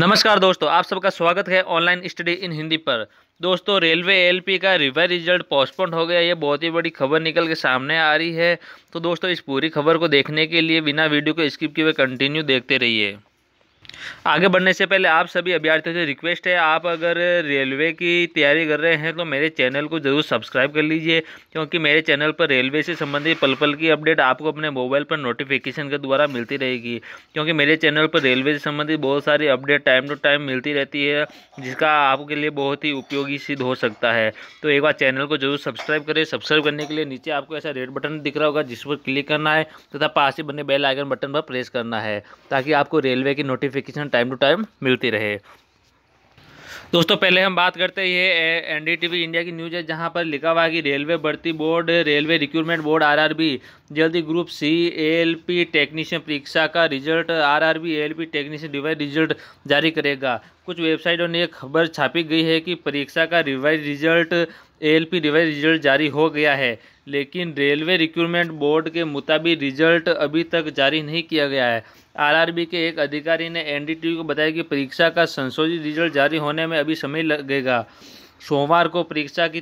नमस्कार दोस्तों आप सबका स्वागत है ऑनलाइन स्टडी इन हिंदी पर दोस्तों रेलवे एलपी का रिवाइज रिजल्ट पोस्टपोन हो गया ये बहुत ही बड़ी खबर निकल के सामने आ रही है तो दोस्तों इस पूरी खबर को देखने के लिए बिना वीडियो को स्किप किए कंटिन्यू देखते रहिए आगे बढ़ने से पहले आप सभी अभ्यर्थियों से रिक्वेस्ट है आप अगर रेलवे की तैयारी कर रहे हैं तो मेरे चैनल को ज़रूर सब्सक्राइब कर लीजिए क्योंकि मेरे चैनल पर रेलवे से संबंधित पल पल की अपडेट आपको अपने मोबाइल पर नोटिफिकेशन के द्वारा मिलती रहेगी क्योंकि मेरे चैनल पर रेलवे से संबंधित बहुत सारी अपडेट टाइम टू टाइम मिलती रहती है जिसका आपके लिए बहुत ही उपयोगी सिद्ध हो सकता है तो एक बार चैनल को जरूर सब्सक्राइब करें सब्सक्राइब करने के लिए नीचे आपको ऐसा रेड बटन दिख रहा होगा जिस पर क्लिक करना है तथा पास ही बने बेल आइकन बटन पर प्रेस करना है ताकि आपको रेलवे की notification notification time to time मिलती रहे दोस्तों पहले हम बात करते हैं ये एनडीटीवी इंडिया की न्यूज़ है जहाँ पर लिखा हुआ है कि रेलवे भर्ती board railway recruitment board RRB जल्दी ग्रुप सी एएलपी टेक्नीशियन परीक्षा का result RRB ALP technician device result जारी करेगा कुछ वेबसाइटों ने खबर छापी गई है कि परीक्षा का revise result ALP revise result जारी हो गया है लेकिन रेलवे रिक्रूटमेंट बोर्ड के मुताबिक रिजल्ट अभी तक जारी नहीं किया गया है आरआरबी के एक अधिकारी ने एनडीटीवी को बताया कि परीक्षा का संशोधित रिजल्ट जारी होने में अभी समय लगेगा सोमवार को परीक्षा की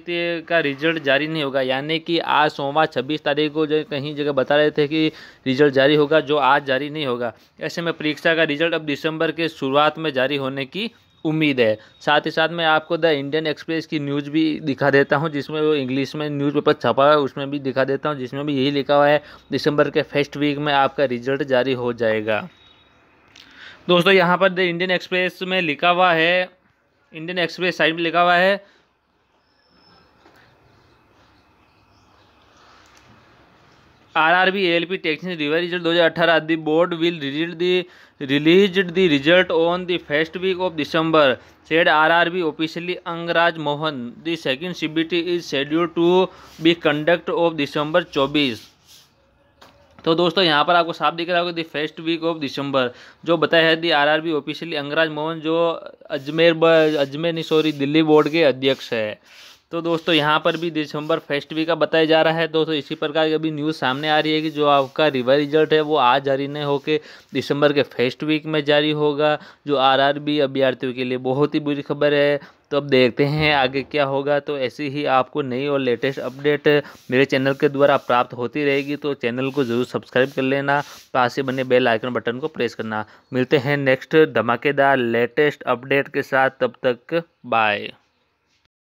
का रिजल्ट जारी नहीं होगा यानी कि आज सोमवार 26 तारीख को जो कहीं जगह बता रहे थे कि रिजल्ट जारी होगा जो आज जारी नहीं होगा ऐसे में परीक्षा का रिजल्ट अब दिसंबर के शुरुआत में जारी होने की उम्मीद है साथ ही साथ मैं आपको द इंडियन एक्सप्रेस की न्यूज़ भी दिखा देता हूँ जिसमें वो इंग्लिश में न्यूज़पेपर छपा है उसमें भी दिखा देता हूँ जिसमें भी यही लिखा हुआ है दिसंबर के फर्स्ट वीक में आपका रिजल्ट जारी हो जाएगा दोस्तों यहाँ पर द इंडियन एक्सप्रेस में लिखा हुआ है इंडियन एक्सप्रेस साइड में लिखा हुआ है R R B L P technique river result दो हज़ार अठारह the board will result the release the result on the first week of December said R R B officially Angraj Mohan the second C B T is schedule to be conduct of December चौबीस तो दोस्तों यहाँ पर आपको साफ दिख रहा होगा the first week of December जो बताया है the R R B officially Angraj Mohan जो अजमेर अजमेर नहीं सॉरी दिल्ली बोर्ड के अध्यक्ष है तो दोस्तों यहाँ पर भी दिसंबर फर्स्ट वीक का बताया जा रहा है दोस्तों इसी प्रकार की अभी न्यूज़ सामने आ रही है कि जो आपका रिवर रिजल्ट है वो आज जारी नहीं होकर दिसंबर के फर्स्ट वीक में जारी होगा जो आरआरबी अभ्यर्थियों के लिए बहुत ही बुरी खबर है तो अब देखते हैं आगे क्या होगा तो ऐसी ही आपको नई और लेटेस्ट अपडेट मेरे चैनल के द्वारा प्राप्त होती रहेगी तो चैनल को ज़रूर सब्सक्राइब कर लेना पास से बने बेल आइकन बटन को प्रेस करना मिलते हैं नेक्स्ट धमाकेदार लेटेस्ट अपडेट के साथ तब तक बाय